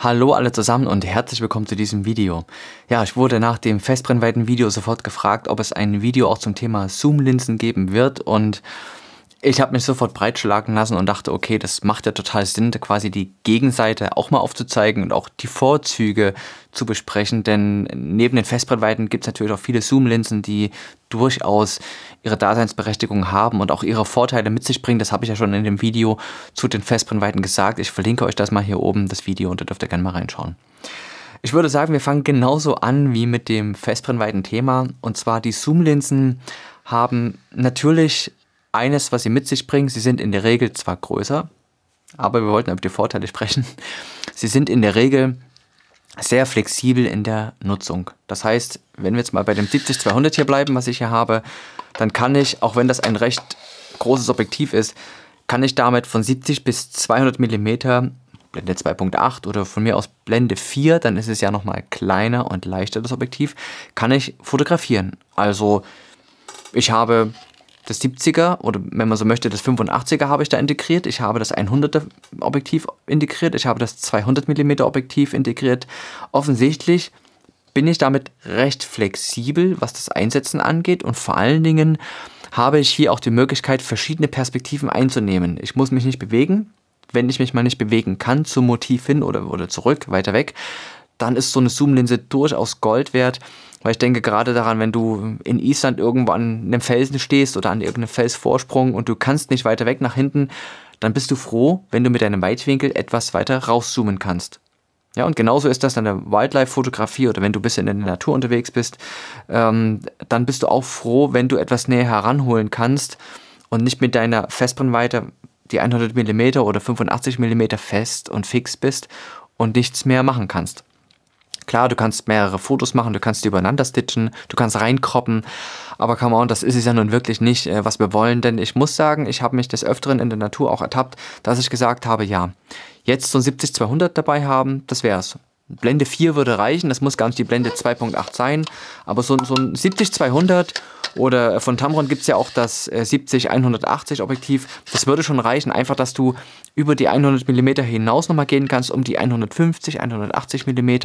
Hallo alle zusammen und herzlich willkommen zu diesem Video. Ja, ich wurde nach dem Festbrennweiten-Video sofort gefragt, ob es ein Video auch zum Thema Zoom-Linsen geben wird und ich habe mich sofort breitschlagen lassen und dachte, okay, das macht ja total Sinn, quasi die Gegenseite auch mal aufzuzeigen und auch die Vorzüge zu besprechen. Denn neben den Festbrennweiten gibt es natürlich auch viele Zoom-Linsen, die durchaus ihre Daseinsberechtigung haben und auch ihre Vorteile mit sich bringen. Das habe ich ja schon in dem Video zu den Festbrennweiten gesagt. Ich verlinke euch das mal hier oben, das Video, und da dürft ihr gerne mal reinschauen. Ich würde sagen, wir fangen genauso an wie mit dem Festbrennweiten-Thema. Und zwar die Zoom-Linsen haben natürlich eines, was sie mit sich bringen, sie sind in der Regel zwar größer, aber wir wollten über die Vorteile sprechen. Sie sind in der Regel sehr flexibel in der Nutzung. Das heißt, wenn wir jetzt mal bei dem 70-200 hier bleiben, was ich hier habe, dann kann ich, auch wenn das ein recht großes Objektiv ist, kann ich damit von 70 bis 200 mm Blende 2.8 oder von mir aus Blende 4, dann ist es ja nochmal kleiner und leichter das Objektiv, kann ich fotografieren. Also ich habe das 70er oder wenn man so möchte, das 85er habe ich da integriert. Ich habe das 100er Objektiv integriert. Ich habe das 200 mm Objektiv integriert. Offensichtlich bin ich damit recht flexibel, was das Einsetzen angeht und vor allen Dingen habe ich hier auch die Möglichkeit, verschiedene Perspektiven einzunehmen. Ich muss mich nicht bewegen. Wenn ich mich mal nicht bewegen kann, zum Motiv hin oder, oder zurück, weiter weg, dann ist so eine Zoom-Linse durchaus Gold wert. Weil ich denke gerade daran, wenn du in Island irgendwo an einem Felsen stehst oder an irgendeinem Felsvorsprung und du kannst nicht weiter weg nach hinten, dann bist du froh, wenn du mit deinem Weitwinkel etwas weiter rauszoomen kannst. Ja, und genauso ist das dann der Wildlife-Fotografie oder wenn du ein bisschen in der Natur unterwegs bist, ähm, dann bist du auch froh, wenn du etwas näher heranholen kannst und nicht mit deiner Festbrennweite, die 100 mm oder 85 mm fest und fix bist und nichts mehr machen kannst. Klar, du kannst mehrere Fotos machen, du kannst die übereinander stitchen, du kannst reinkroppen, aber come on, das ist es ja nun wirklich nicht, äh, was wir wollen, denn ich muss sagen, ich habe mich des Öfteren in der Natur auch ertappt, dass ich gesagt habe, ja, jetzt so ein 70-200 dabei haben, das wär's. Blende 4 würde reichen, das muss gar nicht die Blende 2.8 sein, aber so, so ein 70-200 oder von Tamron gibt es ja auch das 70-180 äh, Objektiv, das würde schon reichen, einfach dass du über die 100 mm hinaus nochmal gehen kannst, um die 150, 180 mm,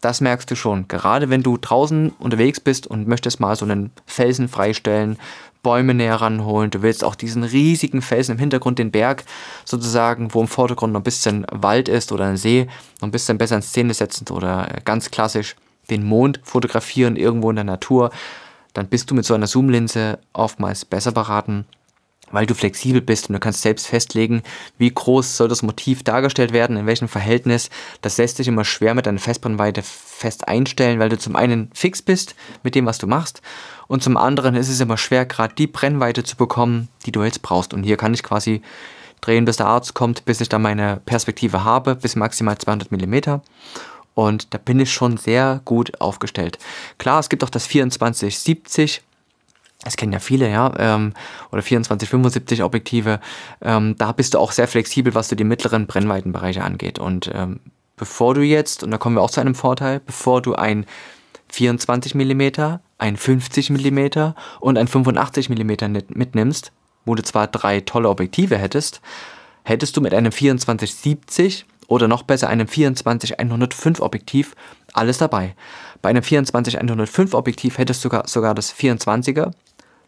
das merkst du schon. Gerade wenn du draußen unterwegs bist und möchtest mal so einen Felsen freistellen, Bäume näher ranholen, du willst auch diesen riesigen Felsen im Hintergrund, den Berg sozusagen, wo im Vordergrund noch ein bisschen Wald ist oder ein See, noch ein bisschen besser in Szene setzen oder äh, ganz klassisch den Mond fotografieren irgendwo in der Natur, dann bist du mit so einer Zoomlinse oftmals besser beraten weil du flexibel bist und du kannst selbst festlegen, wie groß soll das Motiv dargestellt werden, in welchem Verhältnis. Das lässt sich immer schwer mit deiner Festbrennweite fest einstellen, weil du zum einen fix bist mit dem, was du machst und zum anderen ist es immer schwer, gerade die Brennweite zu bekommen, die du jetzt brauchst. Und hier kann ich quasi drehen, bis der Arzt kommt, bis ich dann meine Perspektive habe, bis maximal 200 Millimeter und da bin ich schon sehr gut aufgestellt. Klar, es gibt auch das 2470 das kennen ja viele, ja, ähm, oder 24, 75 Objektive, ähm, da bist du auch sehr flexibel, was du die mittleren Brennweitenbereiche angeht. Und ähm, bevor du jetzt, und da kommen wir auch zu einem Vorteil, bevor du ein 24 mm, ein 50 mm und ein 85 mm mitnimmst, wo du zwar drei tolle Objektive hättest, hättest du mit einem 24-70 oder noch besser einem 24-105 Objektiv alles dabei. Bei einem 24-105 Objektiv hättest du sogar, sogar das 24er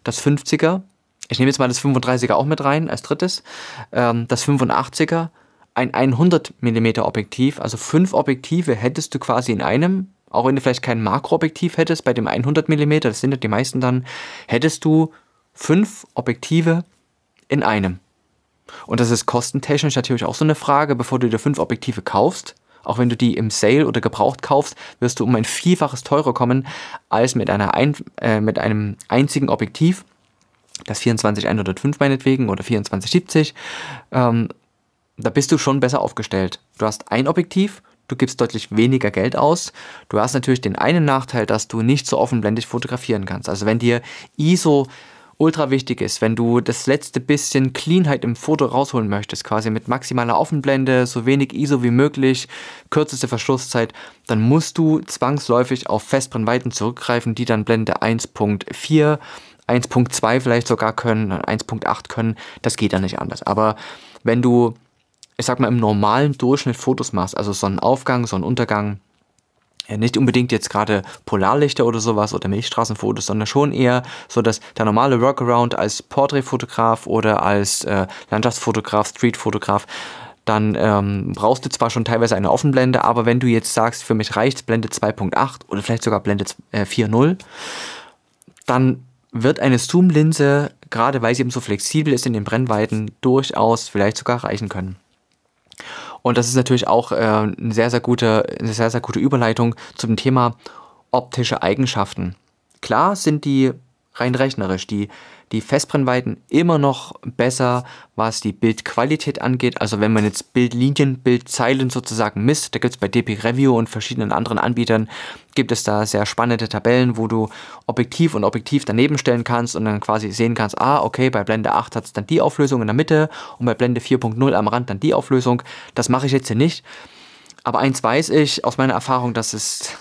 das 50er, ich nehme jetzt mal das 35er auch mit rein als drittes, ähm, das 85er, ein 100 mm Objektiv, also fünf Objektive hättest du quasi in einem, auch wenn du vielleicht kein Makroobjektiv hättest, bei dem 100 mm, das sind ja die meisten dann, hättest du fünf Objektive in einem. Und das ist kostentechnisch natürlich auch so eine Frage, bevor du dir fünf Objektive kaufst, auch wenn du die im Sale oder gebraucht kaufst, wirst du um ein Vielfaches teurer kommen als mit, einer ein, äh, mit einem einzigen Objektiv, das 24-105 meinetwegen oder 24-70. Ähm, da bist du schon besser aufgestellt. Du hast ein Objektiv, du gibst deutlich weniger Geld aus. Du hast natürlich den einen Nachteil, dass du nicht so offenblendig fotografieren kannst. Also wenn dir ISO ultra wichtig ist, wenn du das letzte bisschen Cleanheit im Foto rausholen möchtest, quasi mit maximaler Offenblende, so wenig ISO wie möglich, kürzeste Verschlusszeit, dann musst du zwangsläufig auf Festbrennweiten zurückgreifen, die dann Blende 1.4, 1.2 vielleicht sogar können, 1.8 können. Das geht dann nicht anders. Aber wenn du, ich sag mal, im normalen Durchschnitt Fotos machst, also Sonnenaufgang, Sonnenuntergang, ja, äh, nicht unbedingt jetzt gerade Polarlichter oder sowas oder Milchstraßenfotos, sondern schon eher so, dass der normale Workaround als Porträtfotograf oder als äh, Landschaftsfotograf, Streetfotograf dann ähm, brauchst du zwar schon teilweise eine Offenblende, aber wenn du jetzt sagst, für mich reicht Blende 2.8 oder vielleicht sogar Blende äh, 4.0, dann wird eine Zoom-Linse, gerade weil sie eben so flexibel ist in den Brennweiten, durchaus vielleicht sogar reichen können. Und das ist natürlich auch äh, eine, sehr, sehr gute, eine sehr, sehr gute Überleitung zum Thema optische Eigenschaften. Klar sind die rein rechnerisch, die die Festbrennweiten immer noch besser, was die Bildqualität angeht. Also wenn man jetzt Bildlinien, Bildzeilen sozusagen misst, da gibt es bei DP Review und verschiedenen anderen Anbietern, gibt es da sehr spannende Tabellen, wo du objektiv und objektiv daneben stellen kannst und dann quasi sehen kannst, ah, okay, bei Blende 8 hat es dann die Auflösung in der Mitte und bei Blende 4.0 am Rand dann die Auflösung. Das mache ich jetzt hier nicht. Aber eins weiß ich aus meiner Erfahrung, dass es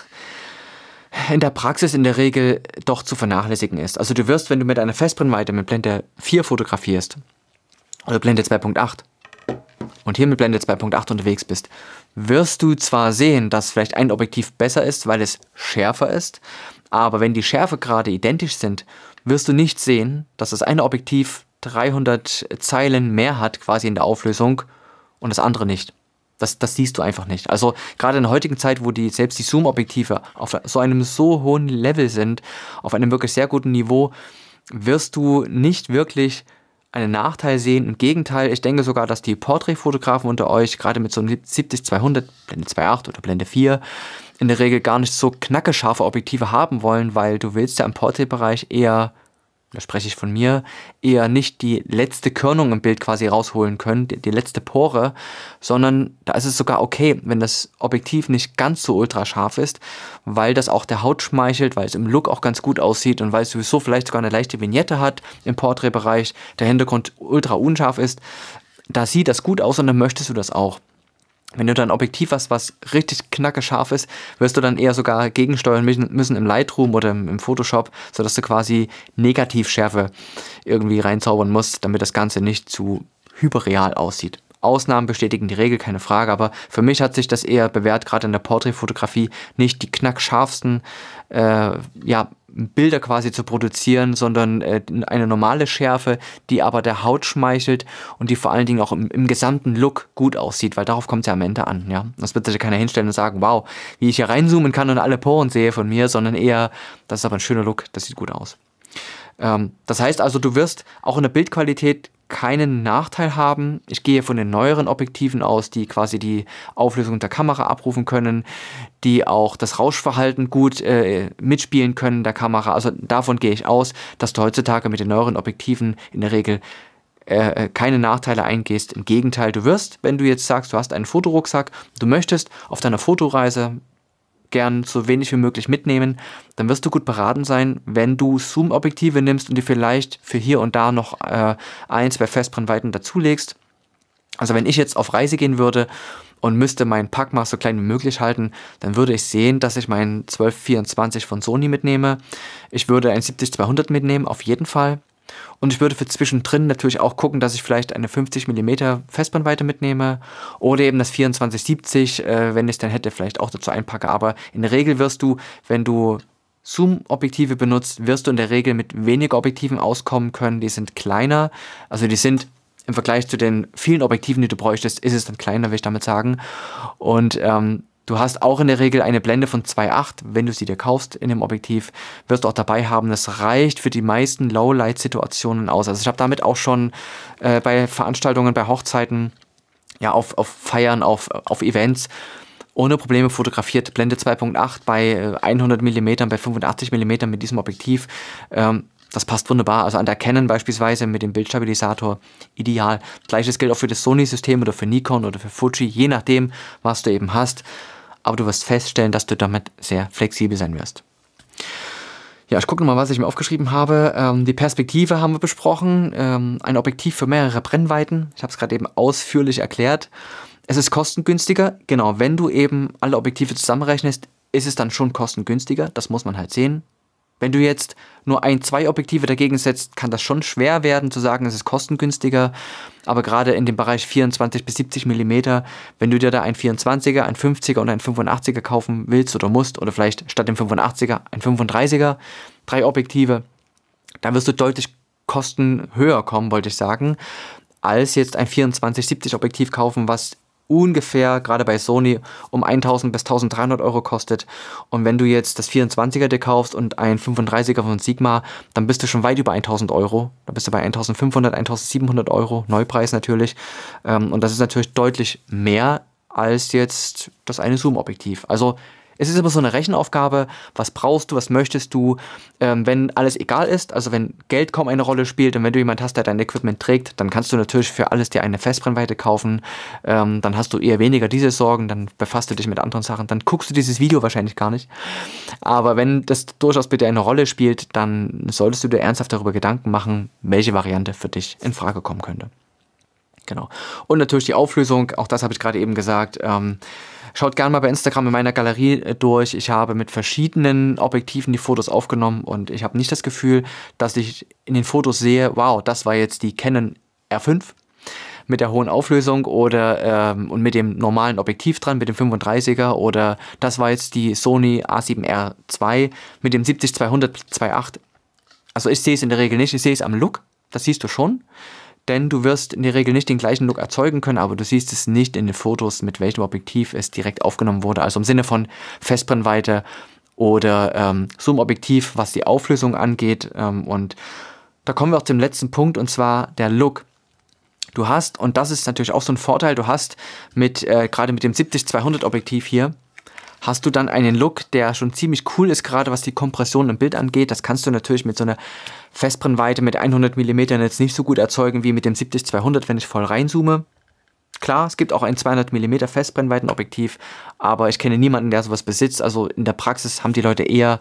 in der Praxis in der Regel doch zu vernachlässigen ist. Also du wirst, wenn du mit einer Festbrennweite mit Blende 4 fotografierst oder also Blende 2.8 und hier mit Blende 2.8 unterwegs bist, wirst du zwar sehen, dass vielleicht ein Objektiv besser ist, weil es schärfer ist, aber wenn die Schärfe gerade identisch sind, wirst du nicht sehen, dass das eine Objektiv 300 Zeilen mehr hat quasi in der Auflösung und das andere nicht. Das, das siehst du einfach nicht. Also gerade in der heutigen Zeit, wo die, selbst die Zoom-Objektive auf so einem so hohen Level sind, auf einem wirklich sehr guten Niveau, wirst du nicht wirklich einen Nachteil sehen. Im Gegenteil, ich denke sogar, dass die Porträtfotografen unter euch, gerade mit so einem 70-200, Blende 2.8 oder Blende 4, in der Regel gar nicht so knackescharfe Objektive haben wollen, weil du willst ja im Porträtbereich eher da spreche ich von mir, eher nicht die letzte Körnung im Bild quasi rausholen können, die, die, letzte Pore, sondern da ist es sogar okay, wenn das Objektiv nicht ganz so ultrascharf ist, weil das auch der Haut schmeichelt, weil es im Look auch ganz gut aussieht und weil es sowieso vielleicht sogar eine leichte Vignette hat im Porträtbereich, der Hintergrund ultra unscharf ist. Da sieht das gut aus und dann möchtest du das auch. Wenn du dann Objektiv hast, was richtig knackescharf ist, wirst du dann eher sogar gegensteuern müssen im Lightroom oder im Photoshop, sodass du quasi Negativschärfe irgendwie reinzaubern musst, damit das Ganze nicht zu hyperreal aussieht. Ausnahmen bestätigen die Regel, keine Frage, aber für mich hat sich das eher bewährt, gerade in der Porträtfotografie nicht die knackscharfsten äh, ja, Bilder quasi zu produzieren, sondern äh, eine normale Schärfe, die aber der Haut schmeichelt und die vor allen Dingen auch im, im gesamten Look gut aussieht, weil darauf kommt es ja am Ende an. Ja? Das wird sich keiner hinstellen und sagen, wow, wie ich hier reinzoomen kann und alle Poren sehe von mir, sondern eher, das ist aber ein schöner Look, das sieht gut aus. Ähm, das heißt also, du wirst auch in der Bildqualität keinen Nachteil haben. Ich gehe von den neueren Objektiven aus, die quasi die Auflösung der Kamera abrufen können, die auch das Rauschverhalten gut äh, mitspielen können der Kamera. Also davon gehe ich aus, dass du heutzutage mit den neueren Objektiven in der Regel äh, äh, keine Nachteile eingehst. Im Gegenteil, du wirst, wenn du jetzt sagst, du hast einen Fotorucksack, du möchtest auf deiner Fotoreise gern so wenig wie möglich mitnehmen, dann wirst du gut beraten sein, wenn du Zoom-Objektive nimmst und dir vielleicht für hier und da noch äh, ein, zwei Festbrennweiten dazulegst. Also wenn ich jetzt auf Reise gehen würde und müsste meinen Packmaß so klein wie möglich halten, dann würde ich sehen, dass ich meinen 1224 von Sony mitnehme. Ich würde ein 70-200 mitnehmen, auf jeden Fall. Und ich würde für zwischendrin natürlich auch gucken, dass ich vielleicht eine 50 mm Festbandweite mitnehme oder eben das 2470, äh, wenn ich es dann hätte, vielleicht auch dazu einpacke. Aber in der Regel wirst du, wenn du Zoom-Objektive benutzt, wirst du in der Regel mit weniger Objektiven auskommen können. Die sind kleiner, also die sind im Vergleich zu den vielen Objektiven, die du bräuchtest, ist es dann kleiner, will ich damit sagen. Und ähm, Du hast auch in der Regel eine Blende von 2.8, wenn du sie dir kaufst in dem Objektiv, wirst du auch dabei haben. Das reicht für die meisten Low-Light-Situationen aus. Also ich habe damit auch schon äh, bei Veranstaltungen, bei Hochzeiten, ja, auf, auf Feiern, auf, auf Events ohne Probleme fotografiert. Blende 2.8 bei 100 äh, mm, bei 85 mm mit diesem Objektiv. Ähm, das passt wunderbar. Also an der Canon beispielsweise mit dem Bildstabilisator ideal. Gleiches gilt auch für das Sony-System oder für Nikon oder für Fuji, je nachdem, was du eben hast. Aber du wirst feststellen, dass du damit sehr flexibel sein wirst. Ja, ich gucke nochmal, was ich mir aufgeschrieben habe. Ähm, die Perspektive haben wir besprochen. Ähm, ein Objektiv für mehrere Brennweiten. Ich habe es gerade eben ausführlich erklärt. Es ist kostengünstiger. Genau, wenn du eben alle Objektive zusammenrechnest, ist es dann schon kostengünstiger. Das muss man halt sehen. Wenn du jetzt nur ein, zwei Objektive dagegen setzt, kann das schon schwer werden zu sagen, es ist kostengünstiger. Aber gerade in dem Bereich 24 bis 70 Millimeter, wenn du dir da ein 24er, ein 50er und ein 85er kaufen willst oder musst, oder vielleicht statt dem 85er ein 35er, drei Objektive, dann wirst du deutlich Kosten höher kommen, wollte ich sagen, als jetzt ein 24-70 Objektiv kaufen, was ungefähr gerade bei Sony um 1000 bis 1300 Euro kostet. Und wenn du jetzt das 24er dir kaufst und ein 35er von Sigma, dann bist du schon weit über 1000 Euro. Da bist du bei 1500, 1700 Euro, Neupreis natürlich. Ähm, und das ist natürlich deutlich mehr als jetzt das eine Zoom-Objektiv. Also es ist immer so eine Rechenaufgabe, was brauchst du, was möchtest du, ähm, wenn alles egal ist, also wenn Geld kaum eine Rolle spielt und wenn du jemanden hast, der dein Equipment trägt, dann kannst du natürlich für alles dir eine Festbrennweite kaufen, ähm, dann hast du eher weniger diese Sorgen, dann befasst du dich mit anderen Sachen, dann guckst du dieses Video wahrscheinlich gar nicht. Aber wenn das durchaus bitte eine Rolle spielt, dann solltest du dir ernsthaft darüber Gedanken machen, welche Variante für dich in Frage kommen könnte. Genau. Und natürlich die Auflösung, auch das habe ich gerade eben gesagt. Ähm, Schaut gerne mal bei Instagram in meiner Galerie äh, durch. Ich habe mit verschiedenen Objektiven die Fotos aufgenommen und ich habe nicht das Gefühl, dass ich in den Fotos sehe, wow, das war jetzt die Canon R5 mit der hohen Auflösung oder ähm, und mit dem normalen Objektiv dran, mit dem 35er oder das war jetzt die Sony A7R2 mit dem 70-200 2.8. Also ich sehe es in der Regel nicht, ich sehe es am Look, das siehst du schon denn du wirst in der Regel nicht den gleichen Look erzeugen können, aber du siehst es nicht in den Fotos, mit welchem Objektiv es direkt aufgenommen wurde. Also im Sinne von Festbrennweite oder ähm, Zoom-Objektiv, was die Auflösung angeht. Ähm, und da kommen wir auch zum letzten Punkt und zwar der Look. Du hast, und das ist natürlich auch so ein Vorteil, du hast mit, äh, gerade mit dem 70-200 Objektiv hier, hast du dann einen Look, der schon ziemlich cool ist, gerade was die Kompression im Bild angeht. Das kannst du natürlich mit so einer Festbrennweite mit 100 mm jetzt nicht so gut erzeugen wie mit dem 70-200, wenn ich voll reinzoome. Klar, es gibt auch ein 200 mm Festbrennweitenobjektiv, aber ich kenne niemanden, der sowas besitzt. Also in der Praxis haben die Leute eher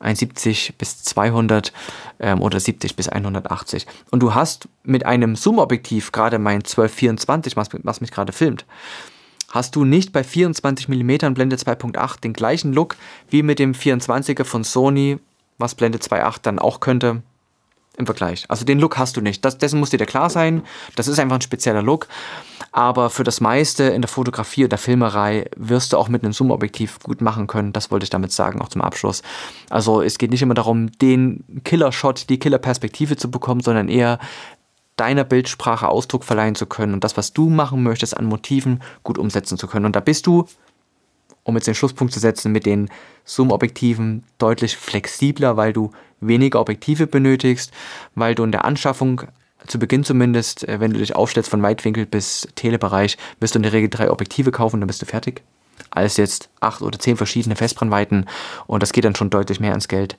ein 70 bis 200 ähm, oder 70 bis 180. Und du hast mit einem Zoom-Objektiv, gerade mein 1224, was, was mich gerade filmt, hast du nicht bei 24 mm Blende 2.8 den gleichen Look wie mit dem 24er von Sony, was Blende 2.8 dann auch könnte im Vergleich. Also den Look hast du nicht. Das, dessen muss dir klar sein. Das ist einfach ein spezieller Look. Aber für das meiste in der Fotografie oder Filmerei wirst du auch mit einem Zoom-Objektiv gut machen können. Das wollte ich damit sagen, auch zum Abschluss. Also es geht nicht immer darum, den Killer-Shot, die Killer-Perspektive zu bekommen, sondern eher, deiner Bildsprache Ausdruck verleihen zu können und das, was du machen möchtest, an Motiven gut umsetzen zu können. Und da bist du, um jetzt den Schlusspunkt zu setzen, mit den Zoom-Objektiven deutlich flexibler, weil du weniger Objektive benötigst, weil du in der Anschaffung zu Beginn zumindest, äh, wenn du dich aufstellst von Weitwinkel bis Telebereich, wirst du in der Regel drei Objektive kaufen, dann bist du fertig. Als jetzt acht oder zehn verschiedene Festbrennweiten und das geht dann schon deutlich mehr ins Geld.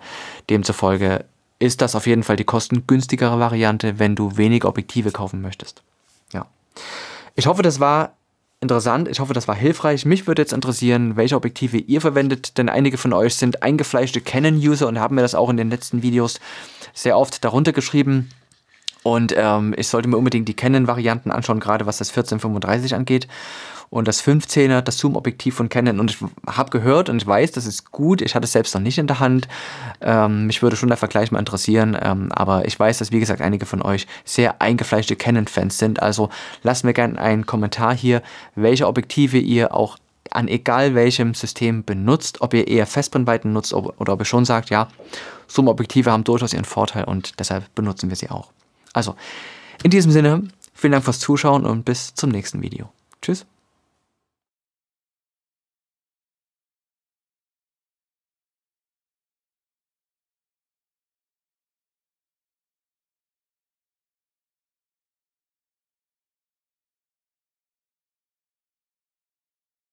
Demzufolge ist das auf jeden Fall die kostengünstigere Variante, wenn du wenige Objektive kaufen möchtest. Ja. Ich hoffe, das war interessant. Ich hoffe, das war hilfreich. Mich würde jetzt interessieren, welche Objektive ihr verwendet, denn einige von euch sind eingefleischte Canon-User und haben mir das auch in den letzten Videos sehr oft darunter geschrieben. Und ähm, ich sollte mir unbedingt die Canon-Varianten anschauen, gerade was das 1435 angeht. Und das 15er, das Zoom-Objektiv von Canon. Und ich habe gehört und ich weiß, das ist gut. Ich hatte es selbst noch nicht in der Hand. Ähm, mich würde schon der Vergleich mal interessieren. Ähm, aber ich weiß, dass, wie gesagt, einige von euch sehr eingefleischte Canon-Fans sind. Also lasst mir gerne einen Kommentar hier, welche Objektive ihr auch an egal welchem System benutzt, ob ihr eher Festbrennweiten nutzt oder ob ihr schon sagt, ja, Zoom-Objektive haben durchaus ihren Vorteil und deshalb benutzen wir sie auch. Also, in diesem Sinne, vielen Dank fürs Zuschauen und bis zum nächsten Video. Tschüss.